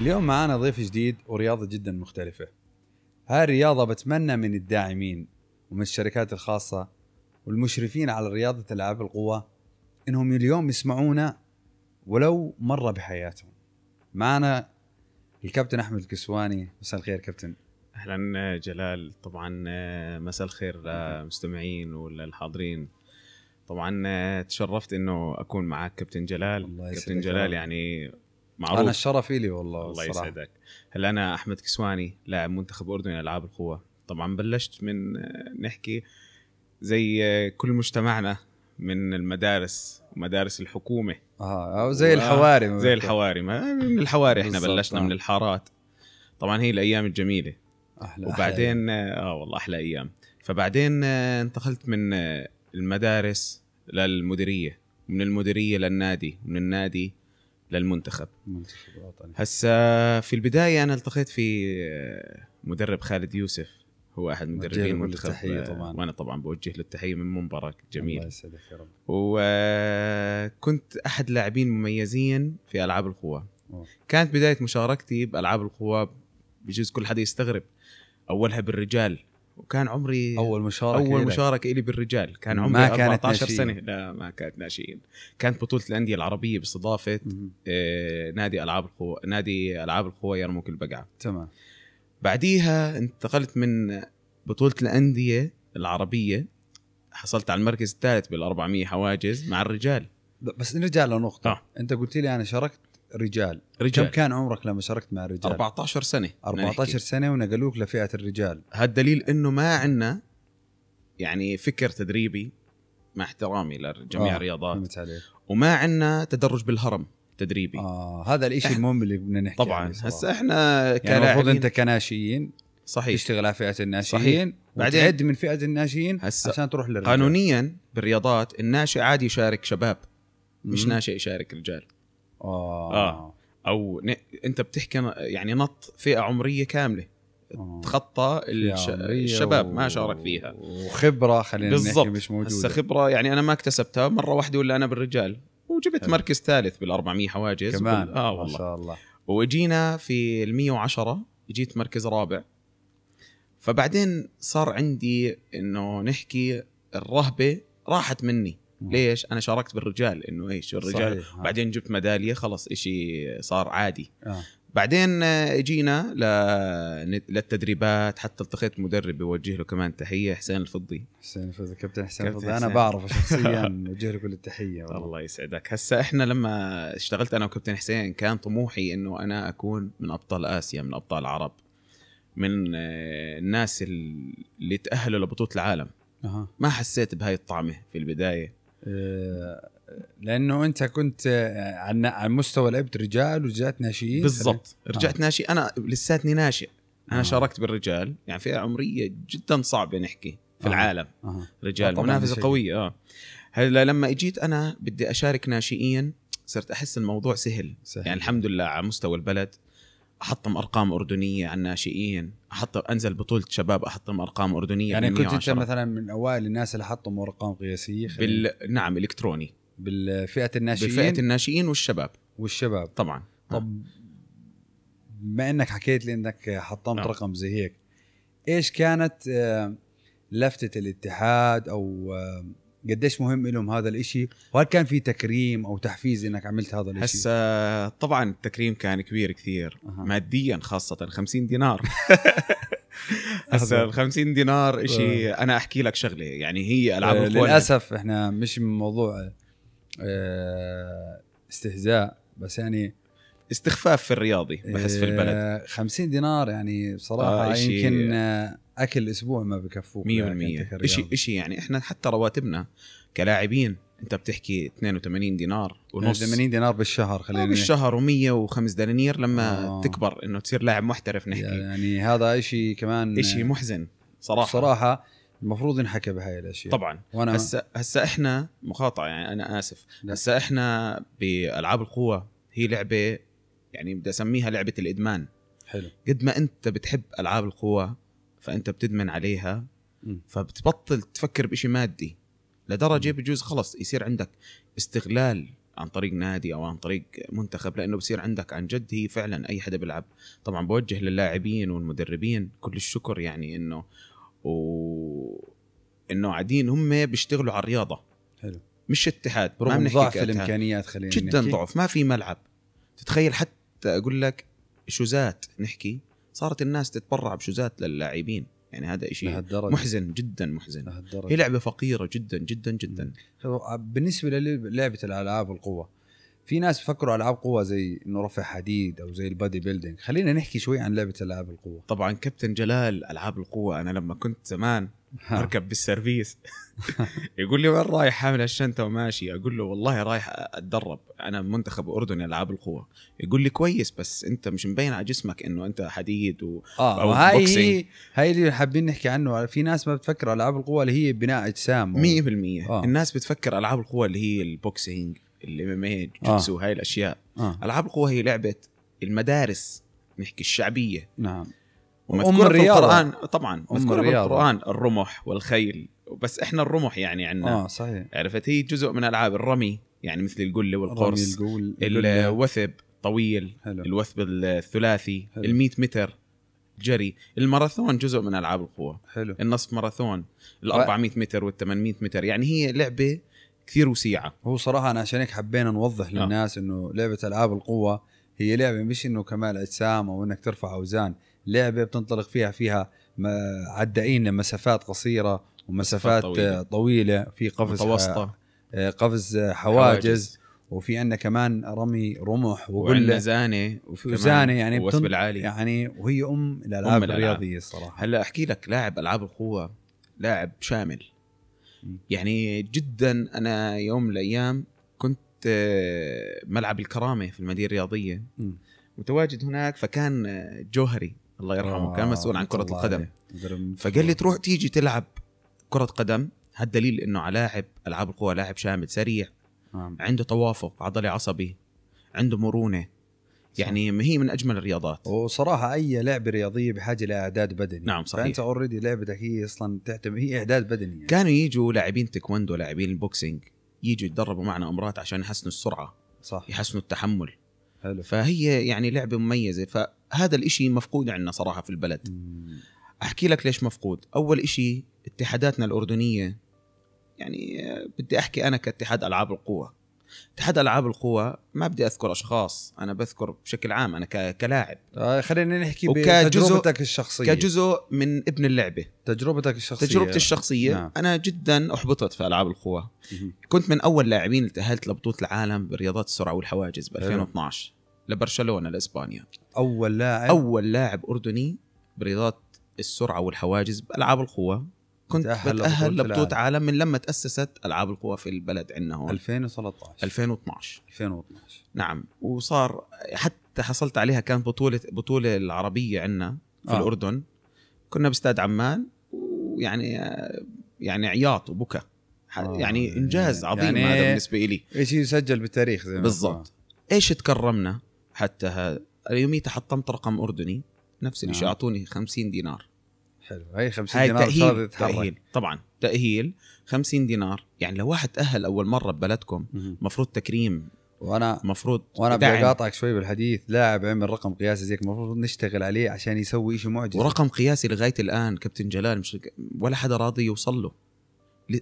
اليوم معانا ضيف جديد ورياضة جدا مختلفة هاي الرياضة بتمنى من الداعمين ومن الشركات الخاصة والمشرفين على رياضة ألعاب القوى إنهم اليوم يسمعونا ولو مرة بحياتهم معانا الكابتن أحمد الكسواني مساء الخير كابتن أهلا جلال طبعا آه، مساء الخير للمستمعين والحاضرين طبعا آه، تشرفت انه اكون معك كابتن جلال الله كابتن جلال يعني معروف انا الشرف لي والله الله يسعدك هلا انا احمد كسواني لاعب منتخب اردن العاب القوه طبعا بلشت من آه، نحكي زي آه، كل مجتمعنا من المدارس مدارس الحكومه اه او زي الحواري زي الحواري من الحواري احنا بلشنا من آه. الحارات طبعا هي الايام الجميله أحلى وبعدين اه والله احلى ايام فبعدين انتقلت من المدارس للمديريه ومن المديريه للنادي ومن النادي للمنتخب هسا في البدايه انا التقيت في آه، مدرب خالد يوسف هو احد مدربين المنتخب آه، طبعا وانا طبعا بوجه له التحيه من منبرك جميل الله يسعدك يا رب وكنت آه، احد لاعبين مميزين في العاب القوى كانت بدايه مشاركتي بالعاب القوى بجوز كل حدا يستغرب اولها بالرجال وكان عمري اول مشاركه اول مشاركه لي بالرجال كان عمري ما كانت 14 ناشئين. سنه لا ما كانت ناشئين كانت بطوله الانديه العربيه باستضافه آه نادي العاب القوى نادي العاب القوى يرموك البقعه تمام بعديها انتقلت من بطوله الانديه العربيه حصلت على المركز الثالث بال 400 حواجز مع الرجال بس نرجع لنقطة آه. انت قلت لي انا شاركت رجال رجال كم كان عمرك لما شاركت مع الرجال 14 سنه 14 سنه ونقلوك لفئه الرجال هالدليل انه ما عندنا يعني فكر تدريبي مع احترامي لجميع آه. الرياضات وما عندنا تدرج بالهرم تدريبي اه هذا الشيء المهم اللي بدنا نحكي طبعا هسه احنا كان يعني المفروض يعني انت كناشئين صحيح تشتغل على فئه الناشئين صحيح بعدين تعد من فئه الناشئين عشان تروح للرجال قانونيا بالرياضات الناشئ عادي يشارك شباب مش ناشئ يشارك رجال اه, آه. او ن... انت بتحكي يعني نط فئه عمريه كامله آه. تخطى تخطى الشباب و... ما شارك فيها وخبره خلينا نحكي مش موجوده هسه خبره يعني انا ما اكتسبتها مره واحده ولا انا بالرجال وجبت حلو. مركز ثالث بال 400 حواجز كمان وبال... اه والله ما شاء الله واجينا في ال 110 جيت مركز رابع فبعدين صار عندي انه نحكي الرهبه راحت مني ليش؟ انا شاركت بالرجال انه ايش الرجال صحيح. آه. بعدين جبت ميداليه خلاص إشي صار عادي آه. بعدين آه، جينا للتدريبات حتى التقيت مدرب بوجه له كمان تحيه حسين الفضي حسين الفضي كابتن حسين الفضي انا بعرفه شخصيا بوجه له كل التحيه والله. الله يسعدك هسه احنا لما اشتغلت انا وكابتن حسين كان طموحي انه انا اكون من ابطال اسيا من ابطال العرب من آه، الناس اللي تاهلوا لبطوله العالم أه. ما حسيت بهاي الطعمه في البدايه آه، لانه انت كنت عن آه، على مستوى لعبت رجال ورجعت ناشئين بالضبط آه. رجعت آه. ناشئ انا لساتني ناشئ انا آه. شاركت بالرجال يعني فئه عمريه جدا صعبه نحكي في آه. العالم آه. رجال آه منافسه قويه اه هلا لما اجيت انا بدي اشارك ناشئين صرت احس الموضوع سهل صحيح. يعني الحمد لله على مستوى البلد احطم ارقام اردنيه على الناشئين احط انزل بطوله شباب احطم ارقام اردنيه يعني كنت انت مثلا من اوائل الناس اللي حطموا ارقام قياسيه بال... نعم الكتروني بالفئه الناشئين بفئه الناشئين والشباب والشباب طبعا طب نعم. بما انك حكيت لي انك حطمت نعم. رقم زي هيك ايش كانت آه، لفتة الاتحاد او آه، قديش مهم لهم هذا الإشي وهل كان في تكريم او تحفيز انك عملت هذا الإشي هسه طبعا التكريم كان كبير كثير أه. ماديا خاصه 50 دينار هسه ال 50 دينار إشي انا احكي لك شغله يعني هي العاب أه للاسف احنا مش موضوع آه، استهزاء بس يعني استخفاف في الرياضي بحس في البلد 50 آه، دينار يعني بصراحه آه يمكن آه، اكل اسبوع ما بكفوك 100% شيء شيء يعني احنا حتى رواتبنا كلاعبين انت بتحكي 82 دينار ونص 80 دينار بالشهر خلينا آه، بالشهر و105 دنانير لما آه. تكبر انه تصير لاعب محترف نحكي يعني هذا شيء كمان شيء محزن صراحه صراحه المفروض ينحكى بهاي الاشياء طبعا وانا هسا هسا احنا مقاطعه يعني انا اسف هسا احنا بالعاب القوه هي لعبه يعني بدي اسميها لعبه الادمان حلو قد ما انت بتحب العاب القوى فانت بتدمن عليها فبتبطل تفكر بشيء مادي لدرجه بجوز خلص يصير عندك استغلال عن طريق نادي او عن طريق منتخب لانه بصير عندك عن جد هي فعلا اي حدا بيلعب طبعا بوجه للاعبين والمدربين كل الشكر يعني انه و انه قاعدين هم بيشتغلوا على الرياضه حلو مش اتحاد برغم ضعف الامكانيات خلينا جدا ضعف ما في ملعب تتخيل حتى حتى اقول لك شوزات نحكي صارت الناس تتبرع بشوزات للاعبين يعني هذا شيء محزن جدا محزن هي لعبه فقيره جدا جدا جدا بالنسبه للعبه الالعاب والقوه في ناس بيفكروا العاب قوه زي انه رفع حديد او زي البادي بيلدينج خلينا نحكي شوي عن لعبه العاب القوه طبعا كابتن جلال العاب القوه انا لما كنت زمان اركب بالسرفيس يقول لي وين رايح حامل الشنطه وماشي اقول له والله رايح اتدرب انا منتخب اردني العاب القوه يقول لي كويس بس انت مش مبين على جسمك انه انت حديد و اه أو هاي هي هاي اللي حابين نحكي عنه في ناس ما بتفكر العاب القوه اللي هي بناء اجسام و... 100% آه. الناس بتفكر العاب القوه اللي هي البوكسينج الام ام اي جوجيتسو آه. هاي الاشياء آه. العاب القوه هي لعبه المدارس نحكي الشعبيه نعم ومذكورة في القرآن طبعا مذكورة في القرآن الرمح والخيل بس احنا الرمح يعني عندنا اه صحيح عرفت هي جزء من العاب الرمي يعني مثل القله والقرص الجول الوثب طويل هلو. الوثب الثلاثي ال 100 متر جري الماراثون جزء من العاب القوه حلو النصف ماراثون ال 400 متر وال 800 متر يعني هي لعبه كثير وسيعه هو صراحه انا عشان هيك حبينا نوضح آه. للناس انه لعبه العاب القوه هي لعبه مش انه كمال اجسام او انك ترفع اوزان لعبه بتنطلق فيها فيها عدائين لمسافات قصيره ومسافات طويله, طويلة في قفز متوسطه آه، قفز حواجز, حواجز. وفي عندنا كمان رمي رمح وقله زانه وفي زانه يعني وثب العالي يعني وهي ام الالعاب الرياضيه الصراحه هلا احكي لك لاعب العاب القوه لاعب شامل يعني جدا انا يوم من الايام كنت آه، ملعب الكرامه في المدينه الرياضيه متواجد هناك فكان آه، جوهري الله يرحمه كان آه، مسؤول عن كره القدم فقال لي تروح تيجي تلعب كره قدم هالدليل انه على لاعب العاب القوى لاعب شامل سريع نعم. عنده توافق عضلي عصبي عنده مرونه يعني هي من اجمل الرياضات وصراحه اي لعبه رياضيه بحاجه لاعداد بدني نعم صحيح فانت اوريدي لعبتك هي اصلا تعتمد هي اعداد بدني يعني. كانوا يجوا لاعبين تايكوندو لاعبين البوكسينج يجوا يتدربوا معنا امرات عشان يحسنوا السرعه صح يحسنوا التحمل حلو فهي يعني لعبه مميزه فهذا الإشي مفقود عندنا صراحه في البلد مم. احكي لك ليش مفقود اول إشي اتحاداتنا الاردنيه يعني بدي احكي انا كاتحاد العاب القوى اتحاد العاب القوى ما بدي اذكر اشخاص انا بذكر بشكل عام انا كلاعب آه خلينا نحكي بتجربتك الشخصيه كجزء من ابن اللعبه تجربتك الشخصيه تجربتي الشخصيه نعم. انا جدا احبطت في العاب القوى كنت من اول لاعبين اللي تاهلت لبطوله العالم برياضات السرعه والحواجز ب 2012 لبرشلونه لاسبانيا اول لاعب اول لاعب اردني برياضات السرعه والحواجز بالعاب القوى كنت بتاهل لبطوله العالم. عالم من لما تاسست العاب القوى في البلد عندنا هون 2013 2012 2012 نعم وصار حتى حصلت عليها كانت بطوله بطوله العربيه عندنا في آه. الاردن كنا باستاد عمان ويعني يعني عياط وبكى آه. يعني انجاز يعني عظيم يعني هذا بالنسبه لي شيء يسجل بالتاريخ زي بالضبط آه. ايش تكرمنا حتى هذا يوميتها حطمت رقم اردني نفس الشيء نعم. آه. اعطوني 50 دينار حلو هي 50 دينار تأهيل تأهيل طبعا تأهيل 50 دينار يعني لو واحد تأهل أول مرة ببلدكم مفروض تكريم وانا مفروض وانا بدي اقاطعك شوي بالحديث لاعب عمل رقم قياسي زيك المفروض نشتغل عليه عشان يسوي شيء معجز ورقم قياسي لغايه الان كابتن جلال مش ولا حدا راضي يوصل له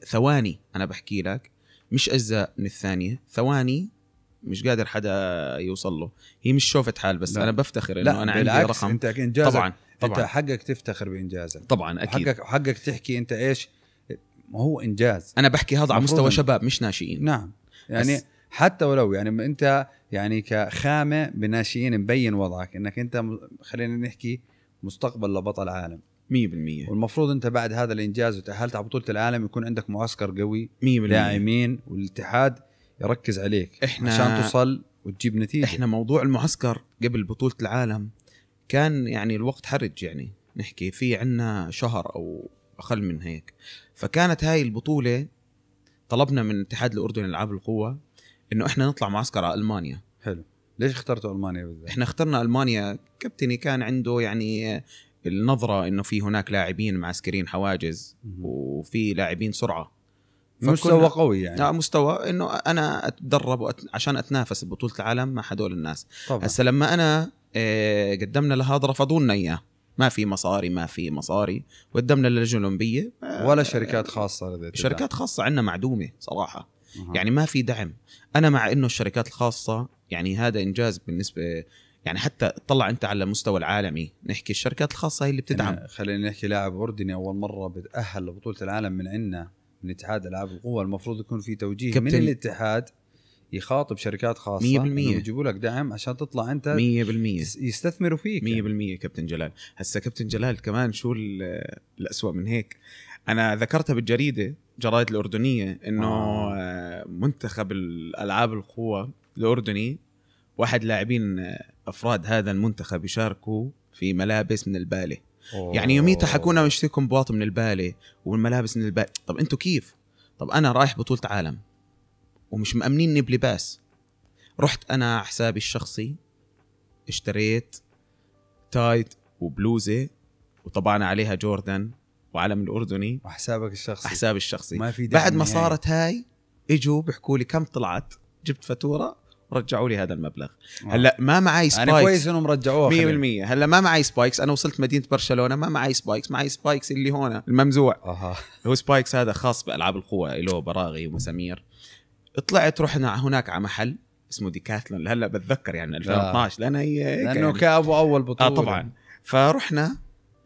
ثواني انا بحكي لك مش اجزاء من الثانيه ثواني مش قادر حدا يوصل له هي مش شوفة حال بس لا. انا بفتخر انه انا عندي رقم انت طبعا طبعا انت حقك تفتخر بانجازك طبعا اكيد حقك حقك تحكي انت ايش ما هو انجاز انا بحكي هذا على مستوى شباب مش ناشئين نعم يعني حتى ولو يعني انت يعني كخامه بناشئين مبين وضعك انك انت خلينا نحكي مستقبل لبطل عالم 100% والمفروض انت بعد هذا الانجاز وتاهلت على بطوله العالم يكون عندك معسكر قوي 100% داعمين والاتحاد يركز عليك احنا عشان توصل وتجيب نتيجه احنا موضوع المعسكر قبل بطوله العالم كان يعني الوقت حرج يعني نحكي في عنا شهر او اقل من هيك فكانت هاي البطوله طلبنا من الاتحاد الاردني لالعاب القوه انه احنا نطلع معسكر على المانيا حلو ليش اخترتوا المانيا بالذات احنا اخترنا المانيا كابتني كان عنده يعني النظره انه في هناك لاعبين معسكرين حواجز وفي لاعبين سرعه مستوى قوي يعني لا آه، مستوى انه انا اتدرب وأت... عشان اتنافس ببطوله العالم مع هدول الناس طبعا. هسه لما انا آه، قدمنا لهذا رفضوا لنا اياه ما في مصاري ما في مصاري قدمنا للجنه الاولمبيه ولا آه، شركات خاصه شركات خاصه عندنا معدومه صراحه أه. يعني ما في دعم انا مع انه الشركات الخاصه يعني هذا انجاز بالنسبه يعني حتى طلع انت على المستوى العالمي نحكي الشركات الخاصه هي اللي بتدعم يعني خلينا نحكي لاعب اردني اول مره بتاهل لبطوله العالم من عنا من اتحاد العاب القوى المفروض يكون في توجيه من الاتحاد يخاطب شركات خاصه 100% يجيبوا لك دعم عشان تطلع انت 100% يستثمروا فيك 100% يعني. كابتن جلال هسه كابتن جلال كمان شو الأسوأ من هيك انا ذكرتها بالجريده جرايد الاردنيه انه آه. آه، منتخب الالعاب القوى الاردني واحد لاعبين آه، افراد هذا المنتخب يشاركوا في ملابس من الباله أوه. يعني يوميتها حكونا مشتريكم بواط من الباله والملابس من الباله طب انتوا كيف طب انا رايح بطوله عالم ومش مأمنيني بلباس رحت انا على حسابي الشخصي اشتريت تايت وبلوزه وطبعنا عليها جوردن وعلم الاردني وحسابك الشخصي حسابي الشخصي ما في بعد ما صارت هاي اجوا بيحكوا لي كم طلعت جبت فاتوره ورجعوا لي هذا المبلغ آه. هلا ما معي سبايكس يعني انا كويس انهم رجعوها 100% هلا ما معي سبايكس انا وصلت مدينه برشلونه ما معي سبايكس معي سبايكس اللي هون الممزوع أه. هو سبايكس هذا خاص بالعاب القوى له براغي ومسامير طلعت رحنا هناك على محل اسمه ديكاثلون هلا بتذكر يعني 2012 آه. لان هي لانه يعني. كابو اول بطوله اه طبعا فرحنا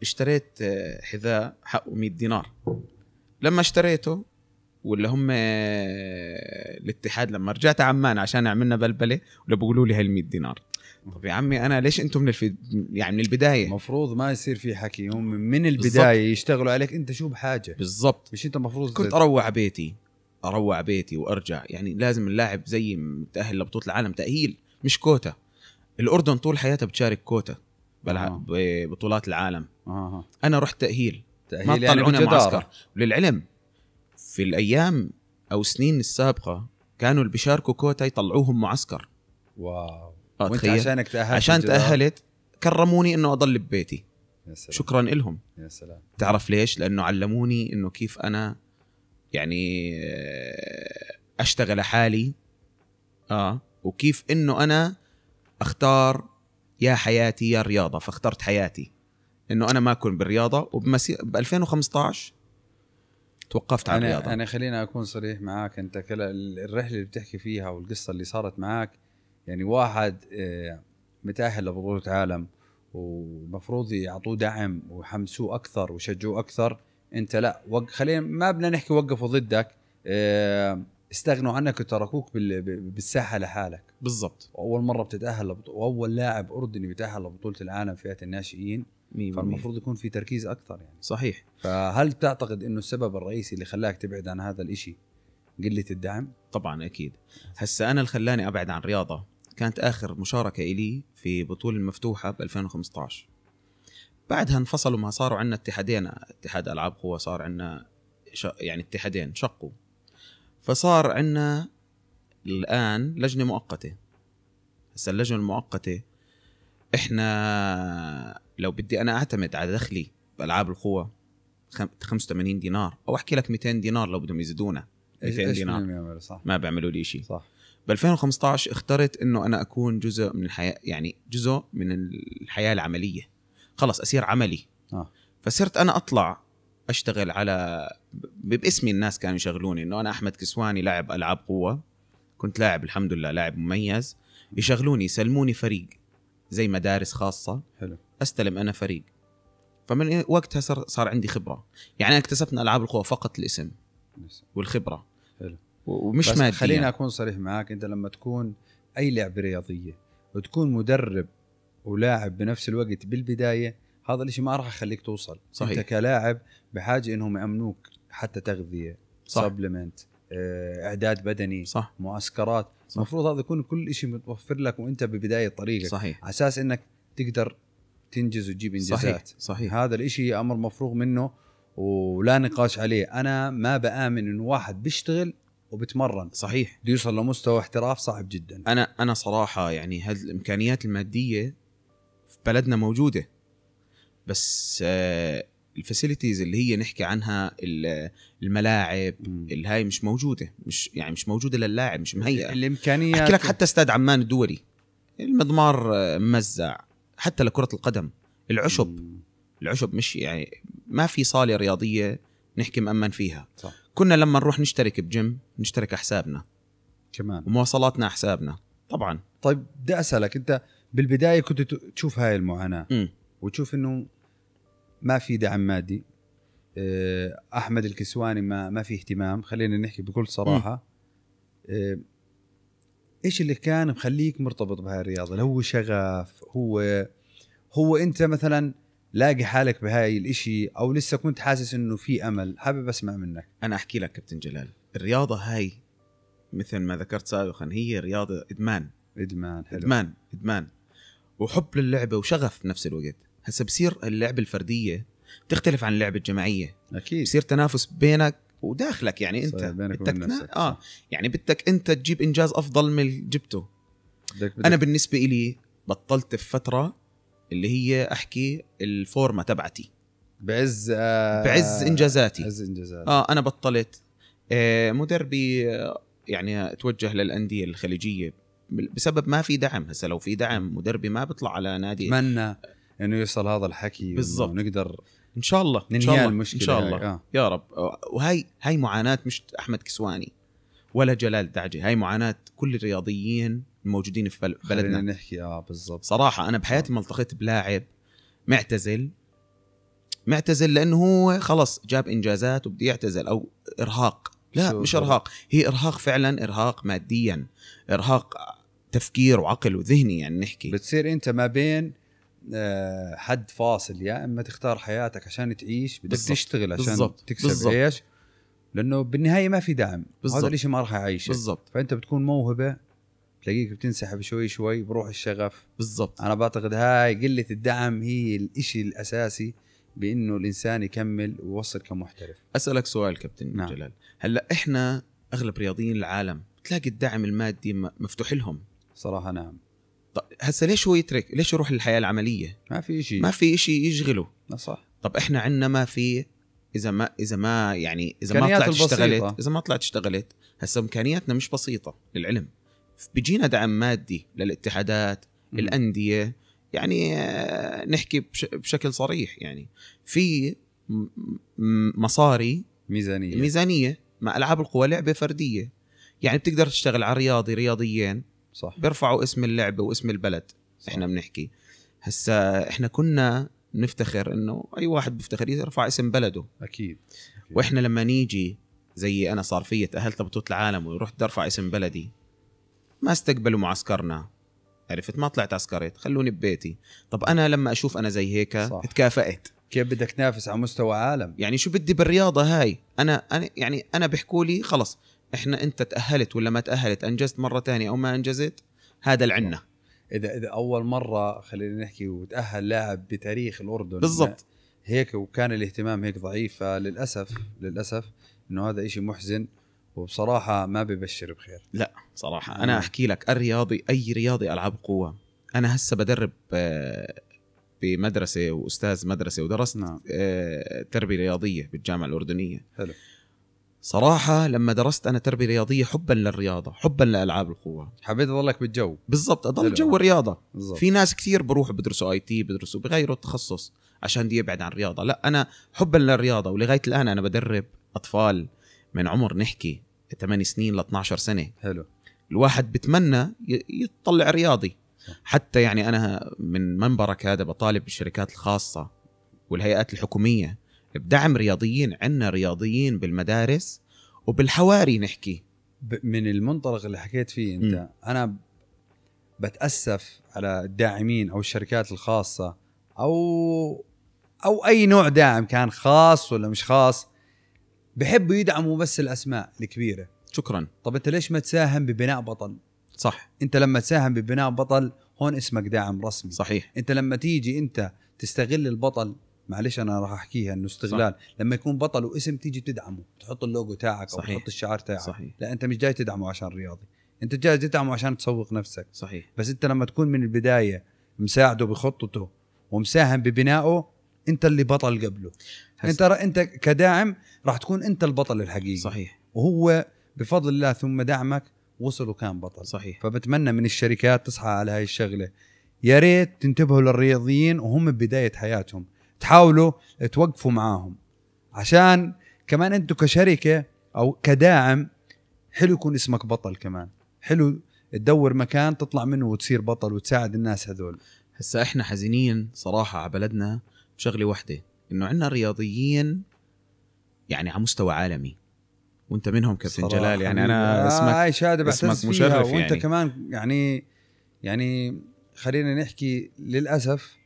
اشتريت آه، حذاء حقه 100 دينار لما اشتريته واللي هم آه، الاتحاد لما رجعت عمان عشان عملنا بلبله ولا بيقولوا لي هال ال 100 دينار طب يا عمي انا ليش انتم من الف... يعني من البدايه المفروض ما يصير في حكي هم من البدايه بالزبط. يشتغلوا عليك انت شو بحاجه بالضبط مش انت المفروض كنت اروح بيتي اروع بيتي وارجع يعني لازم اللاعب زي متاهل لبطوله العالم تاهيل مش كوتا الاردن طول حياتها بتشارك كوتا بلعب آه. ببطولات العالم آه. انا رحت تاهيل تاهيل ما يعني معسكر للعلم في الايام او السنين السابقه كانوا اللي بيشاركوا كوتا يطلعوهم معسكر واو آه، وانت عشانك تاهلت عشان تاهلت كرموني انه اضل ببيتي يا سلام. شكرا لهم يا سلام تعرف ليش؟ لانه علموني انه كيف انا يعني اشتغل حالي اه وكيف انه انا اختار يا حياتي يا رياضه فاخترت حياتي انه انا ما اكون بالرياضه وبمسير ب 2015 توقفت عن الرياضه انا, أنا خليني اكون صريح معاك انت الرحله اللي بتحكي فيها والقصه اللي صارت معاك يعني واحد آه، متاهل لبطوله عالم ومفروض يعطوه دعم ويحمسوه اكثر ويشجعوه اكثر انت لا وق... خلينا ما بدنا نحكي وقفوا ضدك آه، استغنوا عنك وتركوك بال... بالساحه لحالك بالضبط اول مره بتتاهل لبط... واول لاعب اردني بيتاهل لبطوله العالم فئه الناشئين ميم فالمفروض يكون في تركيز اكثر يعني صحيح فهل تعتقد انه السبب الرئيسي اللي خلاك تبعد عن هذا الإشي قله الدعم طبعا اكيد هسا انا اللي خلاني ابعد عن الرياضه كانت اخر مشاركه الي في بطوله المفتوحه ب 2015 بعدها انفصلوا ما صاروا عندنا اتحادين اتحاد العاب قوه صار عندنا يعني اتحادين شقوا فصار عندنا الان لجنه مؤقته هسه اللجنه المؤقته احنا لو بدي انا اعتمد على دخلي بالعاب القوه 85 دينار او احكي لك 200 دينار لو بدهم يزيدونا 200 دينار صح. ما بيعملوا لي شيء صح ب 2015 اخترت انه انا اكون جزء من الحياه يعني جزء من الحياه العمليه خلص اصير عملي آه. فصرت انا اطلع اشتغل على باسمي الناس كانوا يشغلوني انه انا احمد كسواني لاعب العاب قوه كنت لاعب الحمد لله لاعب مميز يشغلوني يسلموني فريق زي مدارس خاصه حلو استلم انا فريق فمن وقتها صار صار عندي خبره يعني انا اكتسبت من العاب القوه فقط الاسم والخبره حلو ومش ماديا خليني اكون صريح معاك انت لما تكون اي لعبه رياضيه وتكون مدرب ولاعب بنفس الوقت بالبدايه هذا الشيء ما راح يخليك توصل صحيح. انت كلاعب بحاجه انهم يامنوك حتى تغذيه صح. سبلمنت آه، اعداد بدني صح. معسكرات المفروض هذا يكون كل شيء متوفر لك وانت ببدايه طريقك صحيح على اساس انك تقدر تنجز وتجيب انجازات صحيح. صحيح هذا الشيء امر مفروغ منه ولا نقاش عليه انا ما بامن انه واحد بيشتغل وبتمرن صحيح بده يوصل لمستوى احتراف صعب جدا انا انا صراحه يعني هذه الامكانيات الماديه في بلدنا موجوده بس آه، الفاسيلتيز اللي هي نحكي عنها الملاعب هاي مش موجوده مش يعني مش موجوده للاعب مش مهيئه الامكانيات احكي لك حتى استاد عمان الدولي المضمار آه، ممزع حتى لكره القدم العشب العشب مش يعني ما في صاله رياضيه نحكي مأمن فيها صح. كنا لما نروح نشترك بجيم نشترك حسابنا كمان ومواصلاتنا حسابنا طبعا طيب بدي اسالك انت بالبدايه كنت تشوف هاي المعاناه م. وتشوف انه ما في دعم مادي آه، احمد الكسواني ما ما في اهتمام خلينا نحكي بكل صراحه م. آه، ايش اللي كان مخليك مرتبط بهاي الرياضه هو شغف هو هو انت مثلا لاقي حالك بهاي الاشي او لسه كنت حاسس انه في امل حابب اسمع منك انا احكي لك كابتن جلال الرياضه هاي مثل ما ذكرت سابقا هي رياضه ادمان ادمان حلو ادمان ادمان وحب للعبه وشغف بنفس الوقت هسه بصير اللعبه الفرديه تختلف عن اللعبه الجماعيه اكيد بصير تنافس بينك وداخلك يعني انت بينك بدك نفسك اه يعني بدك انت تجيب انجاز افضل من اللي جبته بدك بدك. انا بالنسبه إلي بطلت في فتره اللي هي احكي الفورمه تبعتي بعز آه بعز انجازاتي بعز انجازاتي اه انا بطلت آه مدربي آه، يعني توجه للانديه الخليجيه بسبب ما في دعم هسه لو في دعم مدربي ما بيطلع على نادي اتمنى انه يوصل هذا الحكي بالضبط ونقدر ان شاء الله ان شاء الله المشكله ان شاء الله آه. يا رب وهي هاي معاناه مش احمد كسواني ولا جلال دعجي هاي معاناه كل الرياضيين الموجودين في بلدنا خلينا نحكي اه بالضبط صراحه انا بحياتي ما التقيت بلاعب معتزل معتزل لانه هو خلص جاب انجازات وبده يعتزل او ارهاق لا مش ارهاق هي ارهاق فعلا ارهاق ماديا ارهاق تفكير وعقل وذهني يعني نحكي بتصير انت ما بين آه، حد فاصل يا اما تختار حياتك عشان تعيش بدك تشتغل عشان بالزبط. تكسب بالزبط. عيش لانه بالنهايه ما في دعم هذا الشيء ما راح يعيشك بالضبط فانت بتكون موهبه تلاقيك بتنسحب شوي شوي بروح الشغف بالضبط انا بعتقد هاي قله الدعم هي الشيء الاساسي بانه الانسان يكمل ويوصل كمحترف اسالك سؤال كابتن نعم. جلال هلا احنا اغلب رياضيين العالم بتلاقي الدعم المادي مفتوح لهم صراحه نعم طب هسه ليش هو يترك ليش يروح للحياه العمليه ما في شيء ما في شيء يشغله صح طب احنا عندنا ما في اذا ما اذا ما يعني اذا ما طلعت البسيطة. اشتغلت اذا ما طلعت اشتغلت هسه امكانياتنا مش بسيطه للعلم بيجينا دعم مادي للاتحادات م. الانديه يعني آه، نحكي بش بشكل صريح يعني في مصاري ميزانيه ميزانيه مع العاب القوى لعبه فرديه يعني بتقدر تشتغل على رياضي رياضيين صح بيرفعوا اسم اللعبه واسم البلد صح. احنا بنحكي هسا احنا كنا نفتخر انه اي واحد بيفتخر يرفع اسم بلده اكيد, أكيد. واحنا لما نيجي زي انا صار في تاهلت بطوله العالم ورحت ارفع اسم بلدي ما استقبلوا معسكرنا عرفت ما طلعت عسكرت خلوني ببيتي طب انا لما اشوف انا زي هيك صح. تكافأت كيف بدك تنافس على مستوى عالم يعني شو بدي بالرياضه هاي انا انا يعني انا بحكوا لي خلص احنا انت تاهلت ولا ما تاهلت انجزت مره ثانيه او ما انجزت هذا العنة اذا اذا اول مره خلينا نحكي وتاهل لاعب بتاريخ الاردن بالضبط هيك وكان الاهتمام هيك ضعيف فللاسف للاسف انه هذا إشي محزن وبصراحه ما ببشر بخير لا صراحه انا احكي لك الرياضي اي رياضي العاب قوه انا هسه بدرب آه، بمدرسه واستاذ مدرسه ودرست نعم. آه، تربيه رياضيه بالجامعه الاردنيه حلو صراحة لما درست أنا تربية رياضية حبا للرياضة حبا لألعاب القوة حبيت أضلك بالجو بالضبط أضل جو الرياضة بالزبط. في ناس كثير بروحوا بدرسوا اي تي بدرسوا بغيروا التخصص عشان دي يبعد عن الرياضة لا أنا حبا للرياضة ولغاية الآن أنا بدرب أطفال من عمر نحكي 8 سنين ل 12 سنة حلو الواحد بتمنى يطلع رياضي حتى يعني أنا من منبرك هذا بطالب الشركات الخاصة والهيئات الحكومية بدعم رياضيين عندنا رياضيين بالمدارس وبالحواري نحكي من المنطلق اللي حكيت فيه انت م. انا بتاسف على الداعمين او الشركات الخاصه او او اي نوع داعم كان خاص ولا مش خاص بحبوا يدعموا بس الاسماء الكبيره شكرا طب انت ليش ما تساهم ببناء بطل صح انت لما تساهم ببناء بطل هون اسمك داعم رسمي صحيح انت لما تيجي انت تستغل البطل معلش انا راح احكيها انه استغلال صح. لما يكون بطل واسم تيجي تدعمه تحط اللوجو تاعك صحيح. او تحط الشعار تاعك صحيح. لا انت مش جاي تدعمه عشان رياضي انت جاي تدعمه عشان تسوق نفسك صحيح بس انت لما تكون من البدايه مساعده بخطته ومساهم ببنائه انت اللي بطل قبله حسن. انت ر... انت كداعم راح تكون انت البطل الحقيقي صحيح وهو بفضل الله ثم دعمك وصل وكان بطل صحيح فبتمنى من الشركات تصحى على هاي الشغله يا ريت تنتبهوا للرياضيين وهم بدايه حياتهم تحاولوا توقفوا معاهم عشان كمان انتم كشركه او كداعم حلو يكون اسمك بطل كمان حلو تدور مكان تطلع منه وتصير بطل وتساعد الناس هذول هسا احنا حزينين صراحه على بلدنا بشغله واحده انه عندنا رياضيين يعني على مستوى عالمي وانت منهم كابتن جلال يعني انا آه اسمك هاي شهاده اسمك مشرف وانت يعني. كمان يعني يعني خلينا نحكي للاسف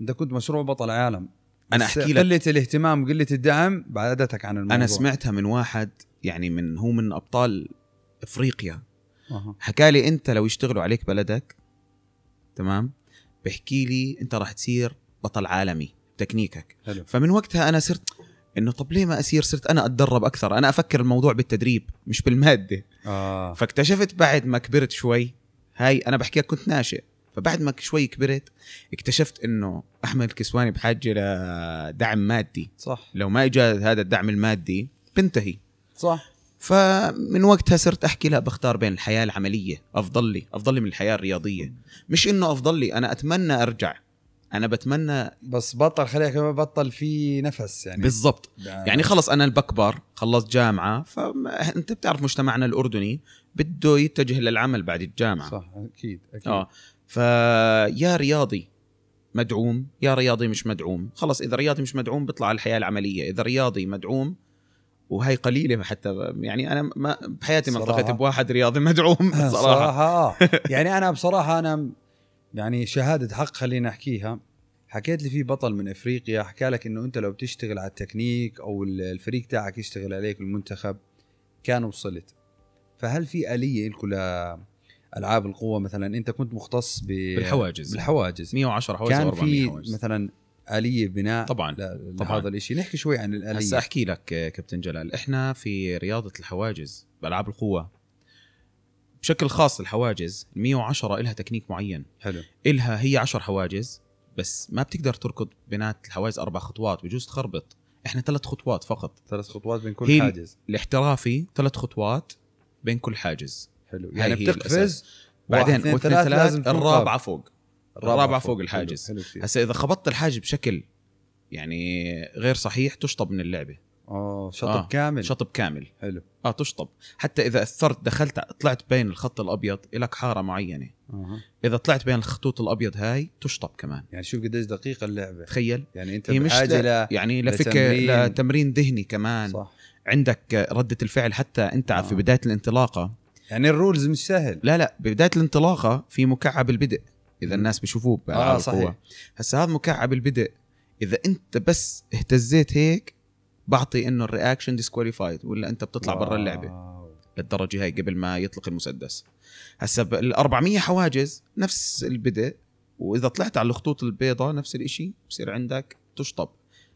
انت كنت مشروع بطل عالم انا احكي لك قله الاهتمام قله الدعم بعدتك عن الموضوع انا سمعتها من واحد يعني من هو من ابطال افريقيا أه. حكى لي انت لو يشتغلوا عليك بلدك تمام بحكي لي انت راح تصير بطل عالمي تكنيكك حلو. فمن وقتها انا صرت انه طب ليه ما اصير صرت انا اتدرب اكثر انا افكر الموضوع بالتدريب مش بالماده آه. فاكتشفت بعد ما كبرت شوي هاي انا بحكيها كنت ناشئ فبعد ما شوي كبرت اكتشفت انه احمد الكسواني بحاجه لدعم مادي صح لو ما اجى هذا الدعم المادي بنتهي صح فمن وقتها صرت احكي لا بختار بين الحياه العمليه افضل لي افضل لي من الحياه الرياضيه مش انه افضل لي انا اتمنى ارجع انا بتمنى بس بطل خليك بطل في نفس يعني بالضبط يعني, يعني خلص انا بكبر خلصت جامعه فانت بتعرف مجتمعنا الاردني بده يتجه للعمل بعد الجامعه صح اكيد اكيد اه فيا رياضي مدعوم يا رياضي مش مدعوم خلص اذا رياضي مش مدعوم بيطلع الحياه العمليه اذا رياضي مدعوم وهي قليله حتى يعني انا ما بحياتي ما التقيت بواحد رياضي مدعوم صراحه, صراحة يعني انا بصراحه انا يعني شهاده حق خلينا احكيها حكيت لي في بطل من افريقيا حكى لك انه انت لو بتشتغل على التكنيك او الفريق تاعك يشتغل عليك المنتخب كان وصلت فهل في اليه لكم العاب القوه مثلا انت كنت مختص ب... بالحواجز بالحواجز 110 حواجز كان في مثلا اليه بناء طبعا لهذا الشيء نحكي شوي عن الاليه هسه احكي لك كابتن جلال احنا في رياضه الحواجز بالعاب القوه بشكل خاص الحواجز 110 إلها تكنيك معين حلو إلها هي 10 حواجز بس ما بتقدر تركض بنات الحواجز اربع خطوات بجوز تخربط احنا ثلاث خطوات فقط ثلاث خطوات بين كل حاجز الاحترافي ثلاث خطوات بين كل حاجز حلو يعني بتقفز بعدين واثنين لازم الرابعه فوق الرابعه فوق, فوق الحاجز هسه اذا خبطت الحاجز بشكل يعني غير صحيح تشطب من اللعبه اه شطب آه. كامل شطب كامل حلو اه تشطب حتى اذا اثرت دخلت طلعت بين الخط الابيض لك حاره معينه آه. اذا طلعت بين الخطوط الابيض هاي تشطب كمان يعني شوف قديش دقيقه اللعبه تخيل يعني انت هي مش ل... يعني لفكر لتمرين ذهني كمان صح عندك رده الفعل حتى انت آه. في بدايه الانطلاقه يعني الرولز مش سهل لا لا ببدايه الانطلاقه في مكعب البدء اذا الناس بيشوفوه آه صحيح هسه هذا مكعب البدء اذا انت بس اهتزيت هيك بعطي انه الرياكشن ديسكواليفايد ولا انت بتطلع برا اللعبه للدرجه هاي قبل ما يطلق المسدس هسه ال 400 حواجز نفس البدء واذا طلعت على الخطوط البيضاء نفس الشيء بصير عندك تشطب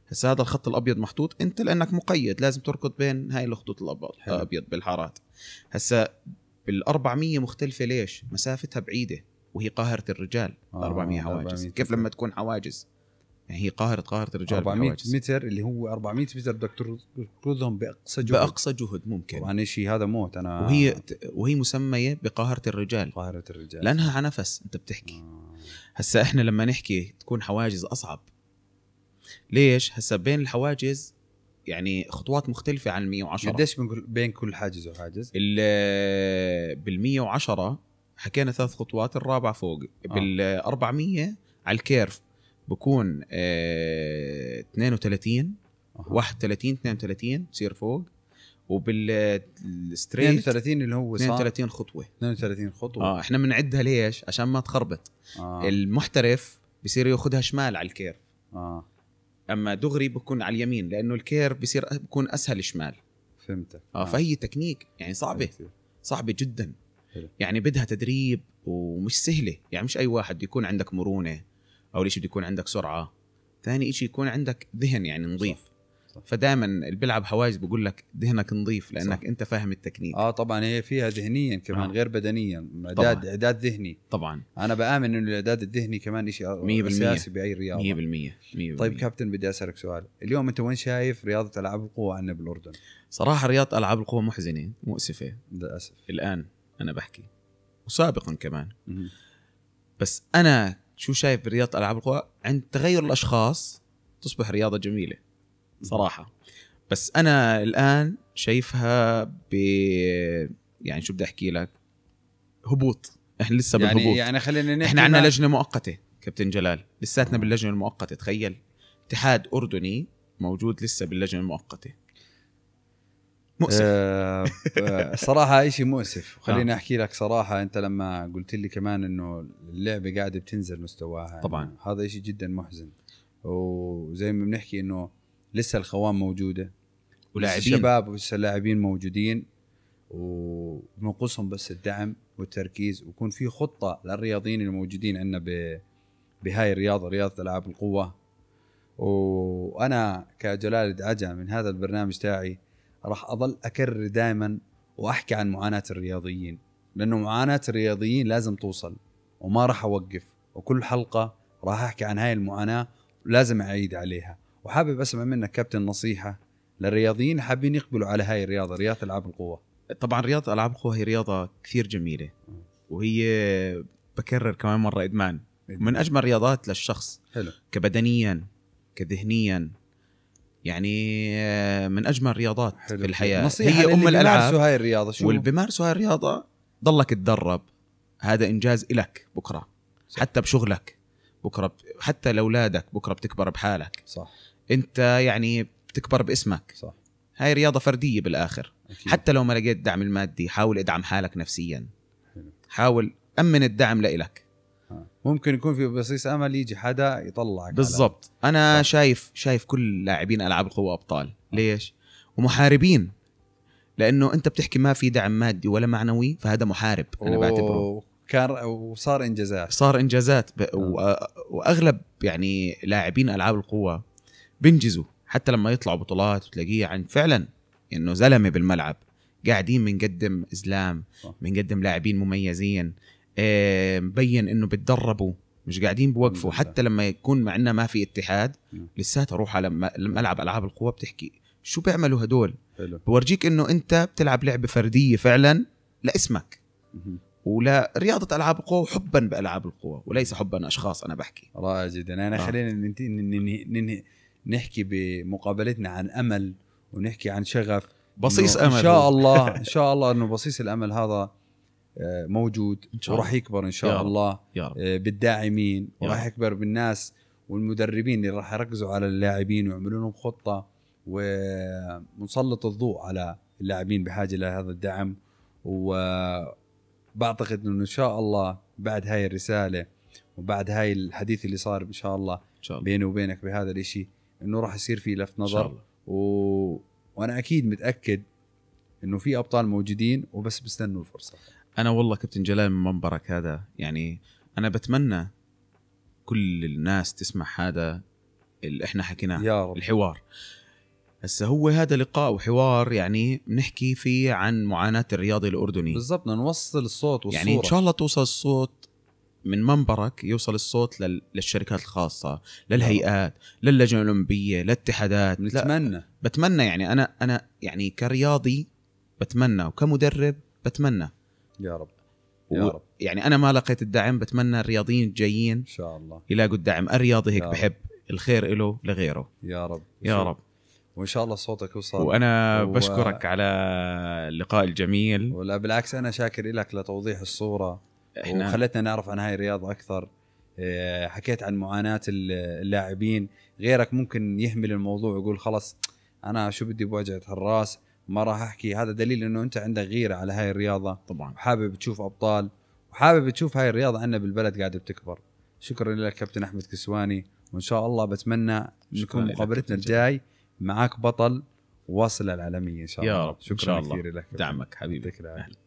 هسه هذا الخط الابيض محطوط انت لانك مقيد لازم تركض بين هاي الخطوط الابيض بالحارات هسه بال 400 مختلفه ليش؟ مسافتها بعيده وهي قاهره الرجال آه 400 حواجز 400 كيف لما تكون حواجز؟ يعني هي قاهرة قاهرة الرجال 400 بحواجز. متر اللي هو 400 متر بدك تركضهم بأقصى جهد بأقصى جهد ممكن طبعا شيء هذا موت أنا وهي وهي مسمية بقاهرة الرجال قاهرة الرجال لأنها على نفس أنت بتحكي آه. هسا إحنا لما نحكي تكون حواجز أصعب ليش؟ هسا بين الحواجز يعني خطوات مختلفه عن 110 قديش بين كل حاجز وحاجز؟ بال 110 حكينا ثلاث خطوات الرابعة فوق آه. بال 400 على الكيرف بكون آه 32 31 32 بصير فوق وبالستريت 32 اللي هو 32 خطوه 32 خطوه اه احنا بنعدها ليش؟ عشان ما تخربط آه. المحترف بصير ياخذها شمال على الكيرف اه اما دغري بكون على اليمين لانه الكير بصير بكون اسهل شمال فهمتك اه, آه. فهي تكنيك يعني صعبه صعبه جدا حلو. يعني بدها تدريب ومش سهله يعني مش اي واحد يكون عندك مرونه اول شيء بده يكون عندك سرعه ثاني شيء يكون عندك ذهن يعني نظيف صح. فدائما اللي بيلعب حواجز بقول لك ذهنك نظيف لانك صح. انت فاهم التكنيك اه طبعا هي فيها ذهنيا كمان آه. غير بدنيا اعداد اعداد ذهني طبعا انا بامن انه الاعداد الذهني كمان شيء اساسي باي رياضه 100% 100% طيب كابتن بدي اسالك سؤال اليوم انت وين شايف رياضه العاب القوه عندنا بالاردن صراحه رياضه العاب القوه محزنه مؤسفه للاسف الان انا بحكي وسابقا كمان بس انا شو شايف برياضه العاب القوى عند تغير الاشخاص تصبح رياضه جميله صراحه بس انا الان شايفها ب يعني شو بدي احكي لك هبوط احنا لسه يعني بالهبوط يعني خلينا نحكي احنا عندنا لجنه مؤقته كابتن جلال لساتنا باللجنه المؤقته تخيل اتحاد اردني موجود لسه باللجنه المؤقته مؤسف آه، آه، صراحة شيء مؤسف وخليني آه. أحكي لك صراحة أنت لما قلت لي كمان أنه اللعبة قاعدة بتنزل مستواها طبعا هذا شيء جدا محزن وزي ما بنحكي أنه لسه الخوان موجوده ولاعبين الشباب ولسه اللاعبين موجودين ونقصهم بس الدعم والتركيز ويكون في خطه للرياضيين الموجودين عندنا ب... بهاي الرياضه رياضه العاب القوه وانا كجلال دعجه من هذا البرنامج تاعي راح اظل اكرر دائما واحكي عن معاناه الرياضيين لانه معاناه الرياضيين لازم توصل وما راح اوقف وكل حلقه راح احكي عن هاي المعاناه ولازم اعيد عليها وحابب اسمع منك كابتن نصيحه للرياضيين حابين يقبلوا على هاي الرياضه رياضه العاب القوه طبعا رياضه العاب القوه هي رياضه كثير جميله وهي بكرر كمان مره ادمان من اجمل الرياضات للشخص حلو كبدنيا كذهنيا يعني آه، من اجمل الرياضات حلو. في الحياه نصيحة هي ام الالعاب بيمارسوا هاي الرياضه شو واللي بيمارسوا هاي الرياضه ضلك تدرب هذا انجاز إلك بكره صح. حتى بشغلك بكره ب... حتى لاولادك بكره بتكبر بحالك صح انت يعني بتكبر باسمك صح هاي رياضه فرديه بالاخر أكيد. حتى لو ما لقيت الدعم المادي حاول ادعم حالك نفسيا حلو. حاول امن الدعم لإلك ممكن يكون في بصيص امل يجي حدا يطلعك بالضبط انا صح. شايف شايف كل لاعبين العاب القوى ابطال آه. ليش ومحاربين لانه انت بتحكي ما في دعم مادي ولا معنوي فهذا محارب انا بعتبره كان وصار انجازات صار انجازات ب... آه. و... واغلب يعني لاعبين العاب القوه بينجزوا حتى لما يطلعوا بطولات وتلاقيه عن يعني فعلا انه زلمه بالملعب قاعدين بنقدم ازلام بنقدم لاعبين مميزين آه، مبين انه بتدربوا مش قاعدين بوقفوا حتى لما يكون معنا ما في اتحاد لساته روح على ملعب العاب القوه بتحكي شو بيعملوا هدول حلو. بورجيك انه انت بتلعب لعبه فرديه فعلا لاسمك ولا رياضه العاب القوى وحبا بالعاب القوى وليس حبا اشخاص انا بحكي رائع جدا انا آه. خلينا ننهي نحكي بمقابلتنا عن امل ونحكي عن شغف بصيص امل ان شاء الله ان شاء الله انه بصيص الامل هذا آه، موجود وراح يكبر ان شاء يا الله يا رب. آه، بالداعمين وراح يكبر بالناس والمدربين اللي راح يركزوا على اللاعبين ويعملوا لهم خطه ونسلط الضوء على اللاعبين بحاجه لهذا الدعم وبعتقد انه ان شاء الله بعد هاي الرساله وبعد هاي الحديث اللي صار ان شاء الله, إن شاء الله. بيني وبينك بهذا الاشي انه راح يصير في لفت نظر الله. و... وانا اكيد متاكد انه في ابطال موجودين وبس بيستنوا الفرصه انا والله كابتن جلال من منبرك هذا يعني انا بتمنى كل الناس تسمع هذا اللي احنا حكيناه يا رب. الحوار هسه هو هذا لقاء وحوار يعني بنحكي فيه عن معاناه الرياضي الاردني بالضبط نوصل الصوت والصوره يعني ان شاء الله توصل الصوت من منبرك يوصل الصوت للشركات الخاصه نعم. للهيئات للجنه الاولمبيه للاتحادات نتمنى بتمنى يعني انا انا يعني كرياضي بتمنى وكمدرب بتمنى يا رب يا رب يعني انا ما لقيت الدعم بتمنى الرياضيين الجايين ان شاء الله يلاقوا الدعم الرياضي هيك بحب الخير له لغيره يا رب يا رب وان شاء الله صوتك وصل وانا و... بشكرك على اللقاء الجميل ولا بالعكس انا شاكر لك لتوضيح الصوره احنا وخلتنا نعرف عن هاي الرياضه اكثر آه، حكيت عن معاناه اللاعبين غيرك ممكن يهمل الموضوع ويقول خلص انا شو بدي بوجعة الراس ما راح احكي هذا دليل انه انت عندك غيره على هاي الرياضه طبعا وحابب تشوف ابطال وحابب تشوف هاي الرياضه عندنا بالبلد قاعده بتكبر شكرا لك كابتن احمد كسواني وان شاء الله بتمنى تكون مقابلتنا الجاي معك بطل واصل العالميه ان شاء الله يا رب شكرا إن شاء الله. كثير لك دعمك حبيبي